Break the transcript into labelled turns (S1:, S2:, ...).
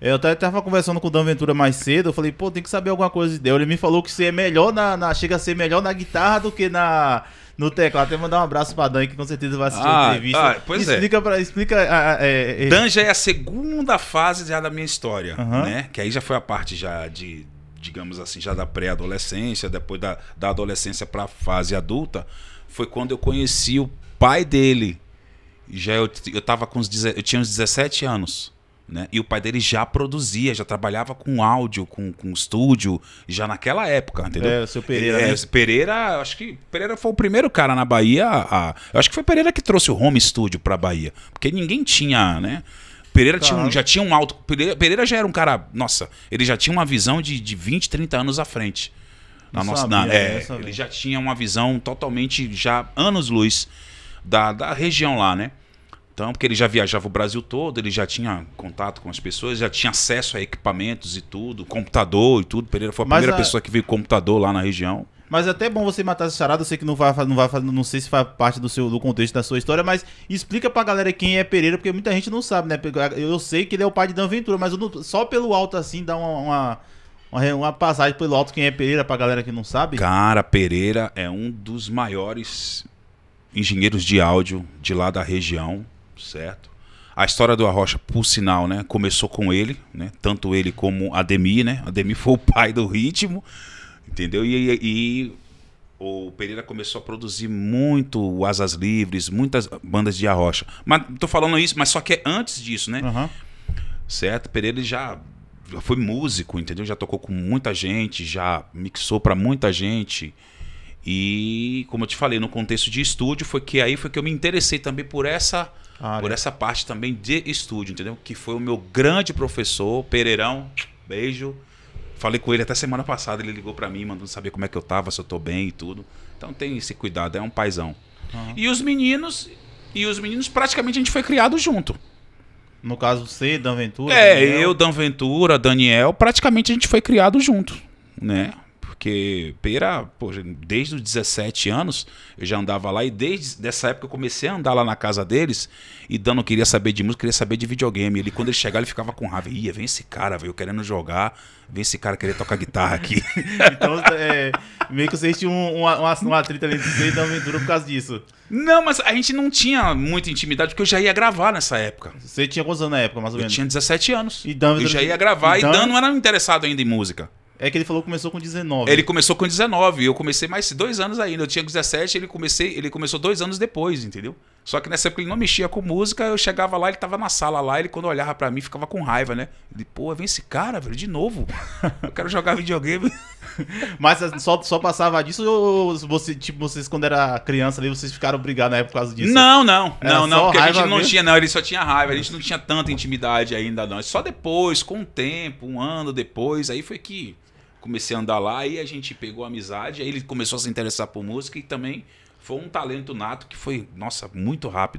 S1: Eu até tava conversando com o Dan Ventura mais cedo, eu falei, pô, tem que saber alguma coisa de Deus. Ele me falou que você é melhor na, na, Chega a ser melhor na guitarra do que na. No teclado, até mandar um abraço pra Dan, que com certeza vai assistir ah, a entrevista. Ah, pois é. explica é. Pra, explica. é, é... Dan
S2: já é a segunda fase já da minha história, né? Que aí já foi a parte já de, digamos assim, já da pré-adolescência, depois da, da adolescência pra fase adulta. Foi quando eu conheci o pai dele. Já eu, eu tava com uns. Eu tinha uns 17 anos. Né? E o pai dele já produzia, já trabalhava com áudio, com, com estúdio, já naquela época, entendeu? É, o seu Pereira. É, né? Pereira, acho que Pereira foi o primeiro cara na Bahia. A, acho que foi Pereira que trouxe o home studio pra Bahia. Porque ninguém tinha, né? Pereira tinha já tinha um alto. Pereira, Pereira, já era um cara. Nossa, ele já tinha uma visão de, de 20, 30 anos à frente. Na nossa, sabia, na, é, ele já tinha uma visão totalmente já anos-luz da, da região lá, né? Então, porque ele já viajava o Brasil todo, ele já tinha contato com as pessoas, já tinha acesso a equipamentos e tudo, computador e tudo. Pereira foi a primeira a... pessoa que veio computador lá na região.
S1: Mas é até é bom você matar essa charada, eu sei que não vai, não vai, não sei se faz parte do seu do contexto da sua história, mas explica pra galera quem é Pereira, porque muita gente não sabe, né? Eu sei que ele é o pai de Dan Ventura, mas não, só pelo alto assim dá uma, uma, uma passagem pelo alto quem é Pereira pra galera que não sabe.
S2: Cara, Pereira é um dos maiores engenheiros de áudio de lá da região. Certo. A história do Arrocha, por sinal, né, começou com ele, né, tanto ele como Ademir, né? Ademir foi o pai do ritmo, entendeu? E, e, e o Pereira começou a produzir muito o Asas Livres, muitas bandas de Arrocha. Mas tô falando isso, mas só que é antes disso, né? Uhum. Certo? Pereira já já foi músico, entendeu? Já tocou com muita gente, já mixou para muita gente. E, como eu te falei, no contexto de estúdio, foi que aí foi que eu me interessei também por essa ah, por é. essa parte também de estúdio, entendeu? Que foi o meu grande professor, Pereirão. Beijo. Falei com ele até semana passada, ele ligou para mim, mandando saber como é que eu tava, se eu tô bem e tudo. Então tem esse cuidado, é um paizão. Uhum. E os meninos, e os meninos praticamente a gente foi criado junto. No caso você, Dan Ventura? É, Daniel. eu, Dan Ventura, Daniel, praticamente a gente foi criado junto, né? É porque Pereira, desde os 17 anos eu já andava lá e desde dessa época eu comecei a andar lá na casa deles e Dano queria saber de música, queria saber de videogame. Ele, quando ele chegava, ele ficava com raiva. Ia, vem esse cara, veio querendo jogar, vem esse cara querer tocar guitarra aqui.
S1: então, é,
S2: meio que vocês tinham um, uma, uma, ali de vocês da aventura então por causa disso. Não, mas a gente não tinha muita intimidade, porque eu já ia gravar nessa época. Você tinha quantos anos na época, mais ou menos? Eu tinha 17 anos. E Dan, eu já ia gravar e Dan, e Dan não era interessado ainda em música.
S1: É que ele falou que começou com 19. Ele
S2: começou com 19, eu comecei mais dois anos ainda. Eu tinha 17, ele, comecei, ele começou dois anos depois, entendeu? Só que nessa época ele não mexia com música, eu chegava lá, ele tava na sala lá, ele quando olhava para mim ficava com raiva, né? Ele,
S1: pô, vem esse cara, velho, de novo. Eu quero jogar videogame. Mas assim, só, só passava disso ou você, tipo, vocês quando era criança ali, vocês ficaram brigados na época por causa disso? Não, não, era não, não, porque a gente não mesmo? tinha,
S2: não, ele só tinha raiva, a gente não tinha tanta intimidade ainda não. Só depois, com o tempo, um ano depois, aí foi que comecei a andar lá e a gente pegou amizade, aí ele começou a se interessar por música e também foi um talento nato que foi, nossa, muito rápido.